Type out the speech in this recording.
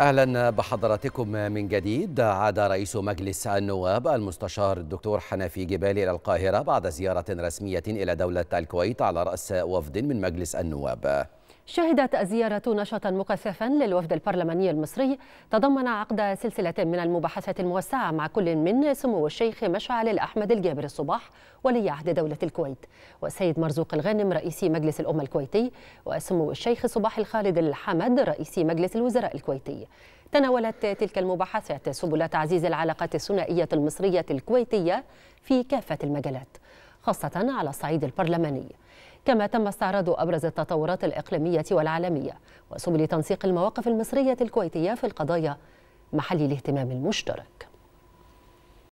اهلا بحضراتكم من جديد عاد رئيس مجلس النواب المستشار الدكتور حنفي جبال الى القاهره بعد زياره رسميه الى دوله الكويت على راس وفد من مجلس النواب شهدت الزيارة نشاطا مكثفا للوفد البرلماني المصري تضمن عقد سلسلة من المباحثات الموسعة مع كل من سمو الشيخ مشعل الأحمد الجابر الصباح ولي عهد دولة الكويت والسيد مرزوق الغانم رئيس مجلس الأمة الكويتي وسمو الشيخ صباح الخالد الحمد رئيس مجلس الوزراء الكويتي تناولت تلك المباحثات سبل تعزيز العلاقات الثنائية المصرية الكويتية في كافة المجالات خاصة على الصعيد البرلماني كما تم استعراض أبرز التطورات الإقليمية والعالمية وسبل تنسيق المواقف المصرية الكويتية في القضايا محل الاهتمام المشترك